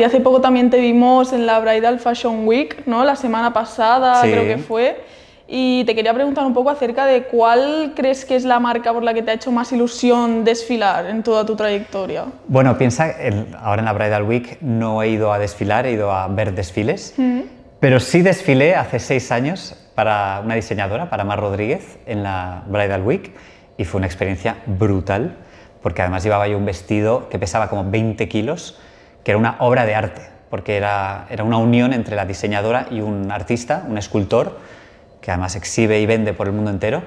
A hace poco también te vimos en la Bridal Fashion Week, ¿no? La semana pasada creo que fue. Y te quería preguntar un poco acerca de cuál crees que es la marca por la que te ha hecho más ilusión desfilar en toda tu trayectoria. Bueno, piensa, ahora en la Bridal Week no he ido a desfilar, he ido a ver desfiles, pero sí desfilé hace seis años para una diseñadora, para Mar Rodríguez, en la Bridal Week, y fue una experiencia brutal, porque además llevaba yo un vestido que pesaba como 20 kilos, que era una obra de arte, porque era, era una unión entre la diseñadora y un artista, un escultor, que además exhibe y vende por el mundo entero,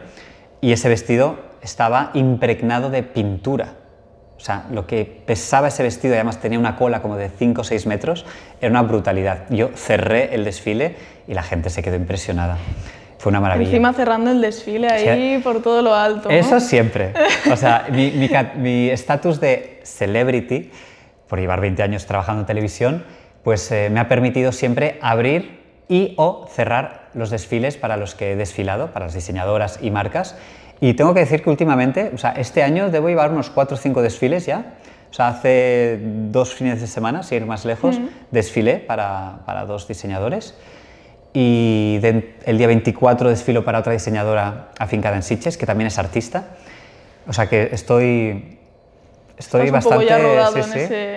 y ese vestido estaba impregnado de pintura. O sea, lo que pesaba ese vestido, y además tenía una cola como de 5 o 6 metros, era una brutalidad. Yo cerré el desfile y la gente se quedó impresionada. Fue una maravilla. Encima cerrando el desfile ahí por todo lo alto. Eso siempre. O sea, mi estatus de celebrity por llevar 20 años trabajando en televisión, pues eh, me ha permitido siempre abrir y o cerrar los desfiles para los que he desfilado, para las diseñadoras y marcas. Y tengo que decir que últimamente, o sea, este año debo llevar unos 4 o 5 desfiles ya. O sea, hace dos fines de semana, si ir más lejos, desfilé para, para, dos diseñadores. Y el día 24 desfilo para otra diseñadora afincada en Sitges, que también es artista. O sea que estoy Estoy bastante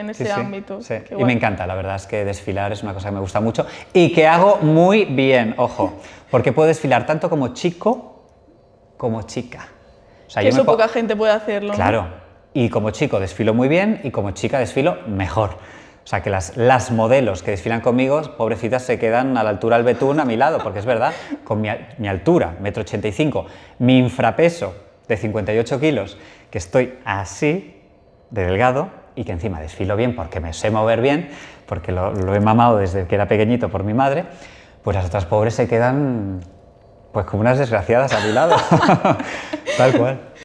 en, ese, ámbito. Y me encanta, la verdad es que desfilar es una cosa que me gusta mucho y que hago muy bien, ojo, porque puedo desfilar tanto como chico como chica. eso poca gente puede hacerlo. Claro. Y como chico desfilo muy bien y como chica desfilo mejor. O sea, que las, modelos que desfilan conmigo, pobrecitas, se quedan a la altura del betún a mi lado, porque es verdad, con mi, altura, metro 85, mi infrapeso de 58 kilos, que estoy así, de delgado y que encima desfilo bien porque me sé mover bien, porque lo, he mamado desde que era pequeñito por mi madre, pues las otras pobres se quedan pues como unas desgraciadas a mi lado. Tal cual.